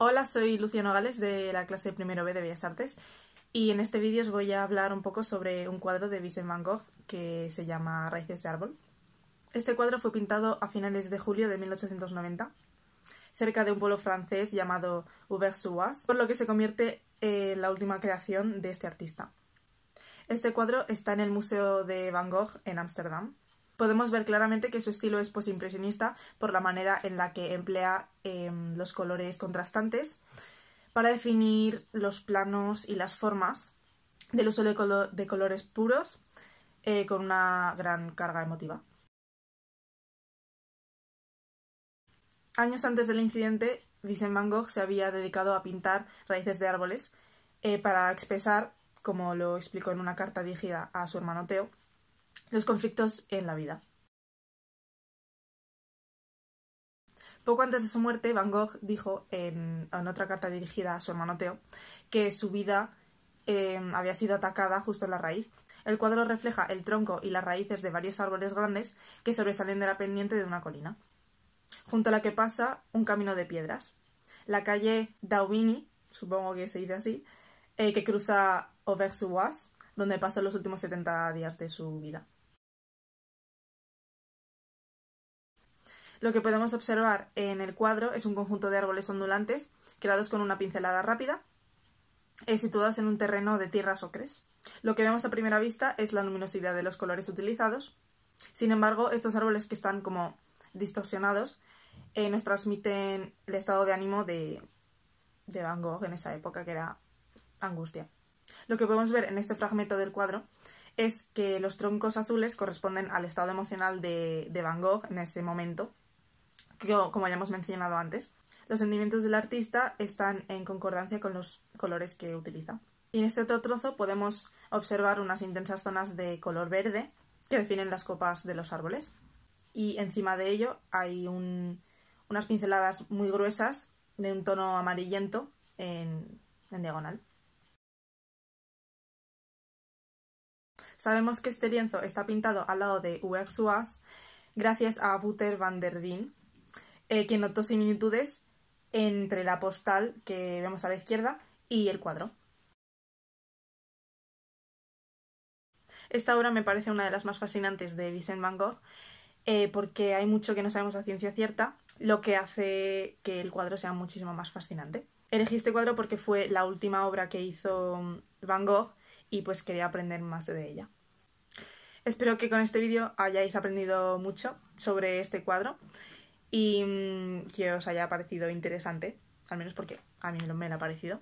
Hola, soy Lucia Nogales de la clase primero B de Bellas Artes y en este vídeo os voy a hablar un poco sobre un cuadro de Vincent Van Gogh que se llama Raíces de Árbol. Este cuadro fue pintado a finales de julio de 1890 cerca de un pueblo francés llamado Auvers-sur-Oise, por lo que se convierte en la última creación de este artista. Este cuadro está en el Museo de Van Gogh en Ámsterdam podemos ver claramente que su estilo es posimpresionista pues, por la manera en la que emplea em, los colores contrastantes para definir los planos y las formas del uso de, colores puros eh, con una gran carga emotiva. Años antes del incidente, Vincent Van Gogh se había dedicado a pintar raíces de árboles eh, para expresar, como lo explicó en una carta dirigida a su hermano Theo, los conflictos en la vida. Poco antes de su muerte, Van Gogh dijo en, otra carta dirigida a su hermano Theo que su vida em, había sido atacada justo en la raíz. El cuadro refleja el tronco y las raíces de varios árboles grandes que sobresalen de la pendiente de una colina, junto a la que pasa un camino de piedras. La calle Daubigny, supongo que se dice así, eh, que cruza Auvers-sur-Oise, donde pasó los últimos 70 días de su vida. Lo que podemos observar en el cuadro es un conjunto de árboles ondulantes creados con una pincelada rápida, eh, situados en un terreno de tierras ocres. Lo que vemos a primera vista es la luminosidad de los colores utilizados. Sin embargo, estos árboles que están como distorsionados eh, nos transmiten el estado de ánimo de, Van Gogh en esa época, que era angustia. Lo que podemos ver en este fragmento del cuadro es que los troncos azules corresponden al estado emocional de Van Gogh en ese momento como ya hemos mencionado antes, los sentimientos del artista están en concordancia con los colores que utiliza. en este otro trozo podemos observar unas intensas zonas de color verde que definen las copas de los árboles. Y encima de ello hay unas pinceladas muy gruesas de un tono amarillento en, diagonal. Sabemos que este lienzo está pintado al lado de Uexuas gracias a Buter van der Wien, eh, que notó similitudes entre la postal que vemos a la izquierda y el cuadro. Esta obra me parece una de las más fascinantes de Vincent Van Gogh eh, porque hay mucho que no sabemos a ciencia cierta, lo que hace que el cuadro sea muchísimo más fascinante. Elegí este cuadro porque fue la última obra que hizo mm, Van Gogh y pues quería aprender más de ella. Espero que con este vídeo hayáis aprendido mucho sobre este cuadro y mm, que os haya parecido interesante, al menos porque a mí me lo ha parecido.